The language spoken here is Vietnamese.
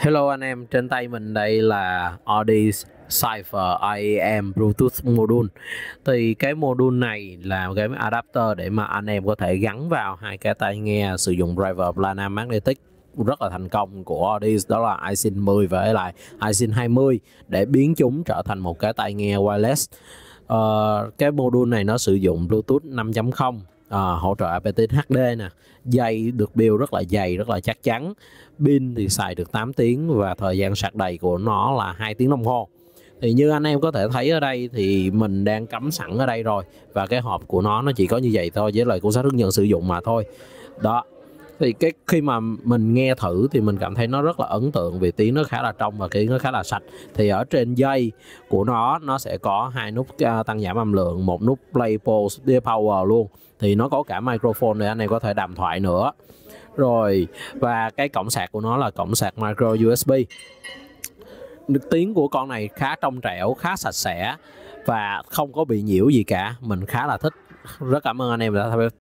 Hello anh em, trên tay mình đây là Audi Cypher IEM Bluetooth module Thì cái module này là cái adapter để mà anh em có thể gắn vào hai cái tai nghe sử dụng driver Plana Magnetic rất là thành công của Audi đó là iSyn 10 và lại iSyn 20 để biến chúng trở thành một cái tai nghe wireless. Uh, cái module này nó sử dụng Bluetooth 5.0 à, hỗ trợ appetit HD nè dây được build rất là dày rất là chắc chắn pin thì xài được 8 tiếng và thời gian sạc đầy của nó là hai tiếng đồng hồ thì như anh em có thể thấy ở đây thì mình đang cắm sẵn ở đây rồi và cái hộp của nó nó chỉ có như vậy thôi với lời của sách hướng dẫn sử dụng mà thôi đó thì cái khi mà mình nghe thử thì mình cảm thấy nó rất là ấn tượng vì tiếng nó khá là trong và tiếng nó khá là sạch thì ở trên dây của nó nó sẽ có hai nút à, tăng giảm âm lượng một nút play pause power luôn thì nó có cả microphone để anh em có thể đàm thoại nữa rồi và cái cổng sạc của nó là cổng sạc micro USB được tiếng của con này khá trong trẻo khá sạch sẽ và không có bị nhiễu gì cả mình khá là thích rất cảm ơn anh em đã